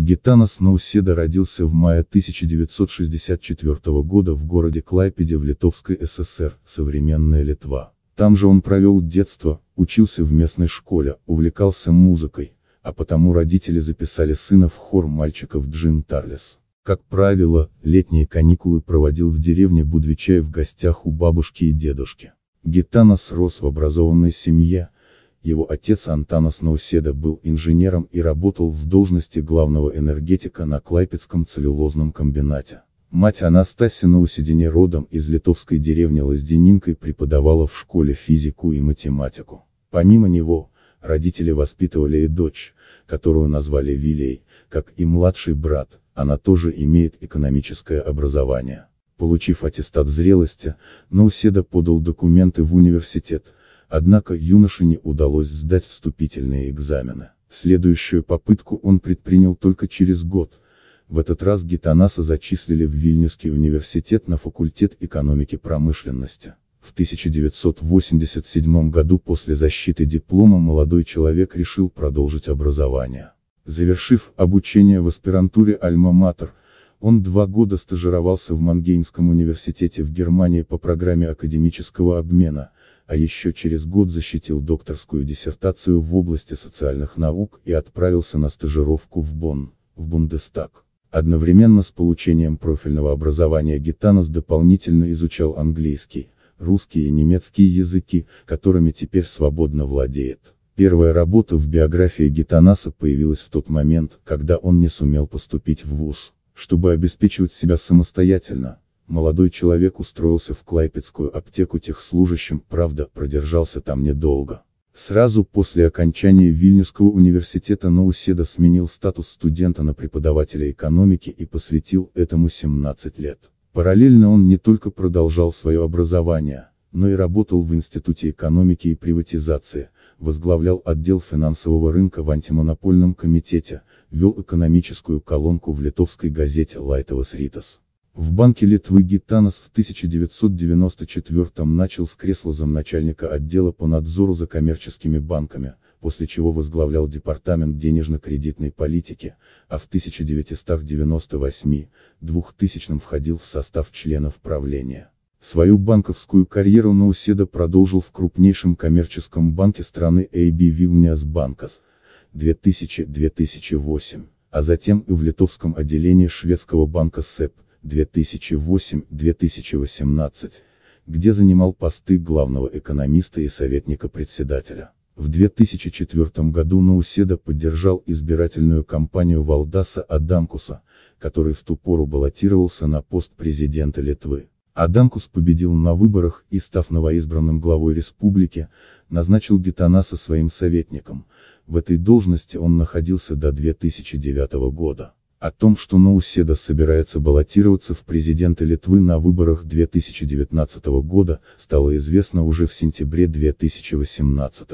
Гитана Науседа родился в мае 1964 года в городе Клайпеде в Литовской ССР, современная Литва. Там же он провел детство, учился в местной школе, увлекался музыкой, а потому родители записали сына в хор мальчиков Джин Тарлис. Как правило, летние каникулы проводил в деревне Будвичай в гостях у бабушки и дедушки. Гитана рос в образованной семье, его отец Антанас Науседа был инженером и работал в должности главного энергетика на Клайпецком целлюлозном комбинате. Мать Анастасия Науседине родом из литовской деревни Лазденинкой преподавала в школе физику и математику. Помимо него, родители воспитывали и дочь, которую назвали Вилей, как и младший брат, она тоже имеет экономическое образование. Получив аттестат зрелости, Науседа подал документы в университет, Однако юноше не удалось сдать вступительные экзамены. Следующую попытку он предпринял только через год. В этот раз Гитанаса зачислили в Вильнюсский университет на факультет экономики промышленности. В 1987 году после защиты диплома молодой человек решил продолжить образование. Завершив обучение в аспирантуре «Альма-Матер», он два года стажировался в Мангейнском университете в Германии по программе академического обмена – а еще через год защитил докторскую диссертацию в области социальных наук и отправился на стажировку в Бонн, в Бундестаг. Одновременно с получением профильного образования Гитанос дополнительно изучал английский, русский и немецкий языки, которыми теперь свободно владеет. Первая работа в биографии Гитанаса появилась в тот момент, когда он не сумел поступить в ВУЗ. Чтобы обеспечивать себя самостоятельно, Молодой человек устроился в Клайпецкую аптеку техслужащим, правда, продержался там недолго. Сразу после окончания Вильнюсского университета Науседа сменил статус студента на преподавателя экономики и посвятил этому 17 лет. Параллельно он не только продолжал свое образование, но и работал в Институте экономики и приватизации, возглавлял отдел финансового рынка в антимонопольном комитете, вел экономическую колонку в литовской газете «Лайтовас Ритас». В Банке Литвы Гитанас в 1994 начал с кресла замначальника отдела по надзору за коммерческими банками, после чего возглавлял Департамент денежно-кредитной политики, а в 1998-2000 входил в состав членов правления. Свою банковскую карьеру Науседа продолжил в крупнейшем коммерческом банке страны AB Vilnius Bankas 2000-2008, а затем и в литовском отделении шведского банка СЭП 2008-2018, где занимал посты главного экономиста и советника председателя. В 2004 году Науседа поддержал избирательную кампанию Валдаса Адамкуса, который в ту пору баллотировался на пост президента Литвы. Адамкус победил на выборах и, став новоизбранным главой республики, назначил Гитанаса своим советником. В этой должности он находился до 2009 года о том, что Науседа собирается баллотироваться в президенты Литвы на выборах 2019 года, стало известно уже в сентябре 2018.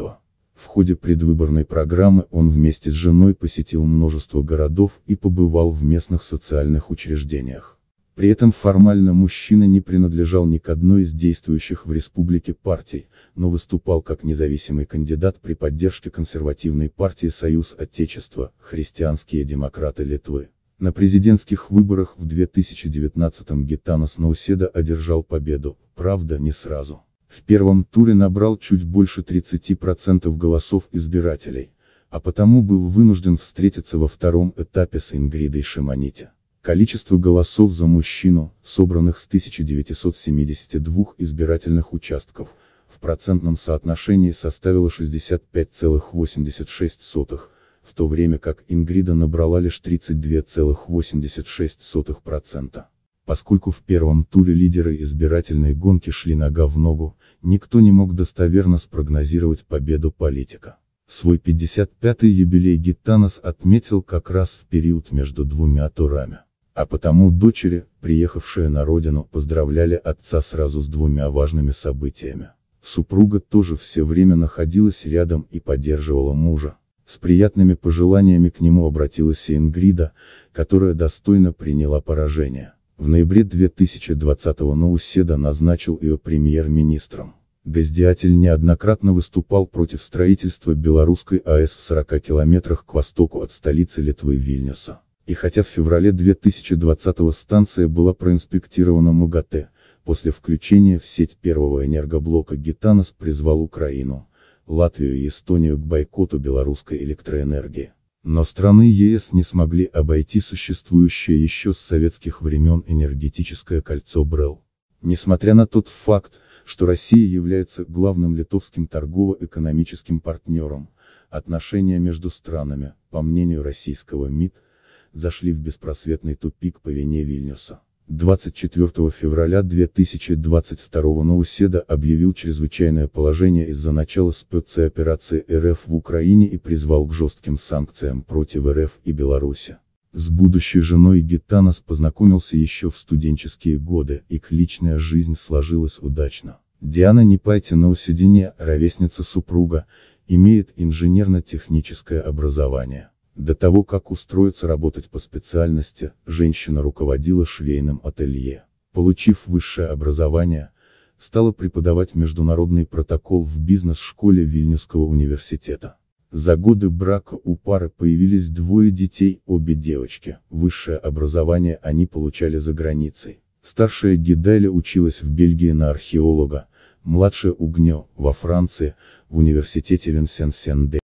В ходе предвыборной программы он вместе с женой посетил множество городов и побывал в местных социальных учреждениях. При этом формально мужчина не принадлежал ни к одной из действующих в республике партий, но выступал как независимый кандидат при поддержке консервативной партии «Союз Отечества», «Христианские демократы Литвы». На президентских выборах в 2019-м Гетанос Науседа одержал победу, правда не сразу. В первом туре набрал чуть больше 30% голосов избирателей, а потому был вынужден встретиться во втором этапе с Ингридой Шимоните. Количество голосов за мужчину, собранных с 1972 избирательных участков, в процентном соотношении составило 65,86, в то время как Ингрида набрала лишь 32,86%. Поскольку в первом туре лидеры избирательной гонки шли нога в ногу, никто не мог достоверно спрогнозировать победу политика. Свой 55-й юбилей Гитанос отметил как раз в период между двумя турами. А потому дочери, приехавшие на родину, поздравляли отца сразу с двумя важными событиями. Супруга тоже все время находилась рядом и поддерживала мужа, с приятными пожеланиями к нему обратилась и Ингрида, которая достойно приняла поражение. В ноябре 2020-го Науседа назначил ее премьер-министром. Газдиатель неоднократно выступал против строительства белорусской АЭС в 40 километрах к востоку от столицы Литвы Вильнюса. И хотя в феврале 2020-го станция была проинспектирована МУГАТЭ, после включения в сеть первого энергоблока Гитанос призвал Украину, Латвию и Эстонию к бойкоту белорусской электроэнергии. Но страны ЕС не смогли обойти существующее еще с советских времен энергетическое кольцо БРЭЛ. Несмотря на тот факт, что Россия является главным литовским торгово-экономическим партнером, отношения между странами, по мнению российского МИД, зашли в беспросветный тупик по вине Вильнюса. 24 февраля 2022 Науседа объявил чрезвычайное положение из-за начала спецоперации РФ в Украине и призвал к жестким санкциям против РФ и Беларуси. С будущей женой Гитанас познакомился еще в студенческие годы, их личная жизнь сложилась удачно. Диана Непайте Наусидине, ровесница супруга, имеет инженерно-техническое образование. До того, как устроиться работать по специальности, женщина руководила швейным ателье. Получив высшее образование, стала преподавать международный протокол в бизнес-школе Вильнюсского университета. За годы брака у пары появились двое детей, обе девочки, высшее образование они получали за границей. Старшая Гидаля училась в Бельгии на археолога, младшая Угнё, во Франции, в университете Винсен-Сен-Де.